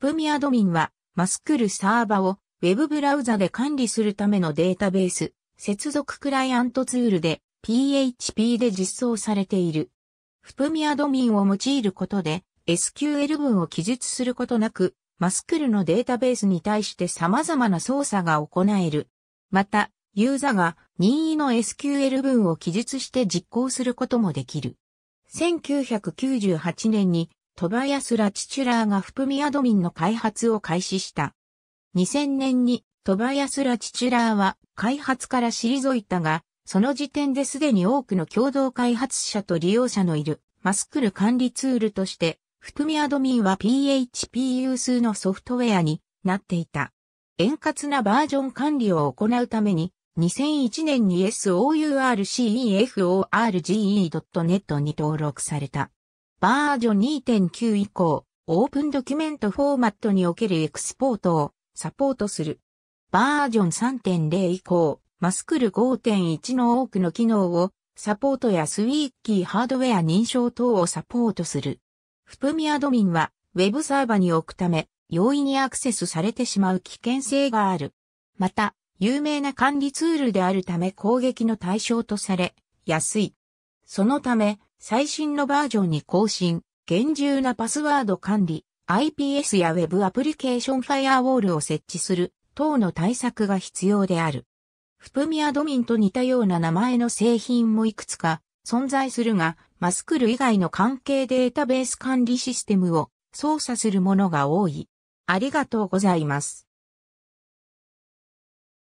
スプミアドミンは、マスクルサーバを Web ブラウザで管理するためのデータベース、接続クライアントツールで PHP で実装されている。フプミアドミンを用いることで SQL 文を記述することなく、マスクルのデータベースに対して様々な操作が行える。また、ユーザが任意の SQL 文を記述して実行することもできる。1998年にトバヤス・ラチチュラーが含みアドミンの開発を開始した。2000年にトバヤス・ラチチュラーは開発から退いたが、その時点ですでに多くの共同開発者と利用者のいるマスクル管理ツールとして、含みアドミンは PHP 有数のソフトウェアになっていた。円滑なバージョン管理を行うために、2001年に SOURCEFORGE.net に登録された。バージョン2.9以降、オープンドキュメントフォーマットにおけるエクスポートをサポートする。バージョン3.0以降、マスクル5.1の多くの機能をサポートやスウィーキーハードウェア認証等をサポートする。フプミアドミンは Web サーバに置くため容易にアクセスされてしまう危険性がある。また、有名な管理ツールであるため攻撃の対象とされ、安い。そのため、最新のバージョンに更新、厳重なパスワード管理、IPS や Web アプリケーションファイアウォールを設置する等の対策が必要である。フプミアドミンと似たような名前の製品もいくつか存在するが、マスクル以外の関係データベース管理システムを操作するものが多い。ありがとうございます。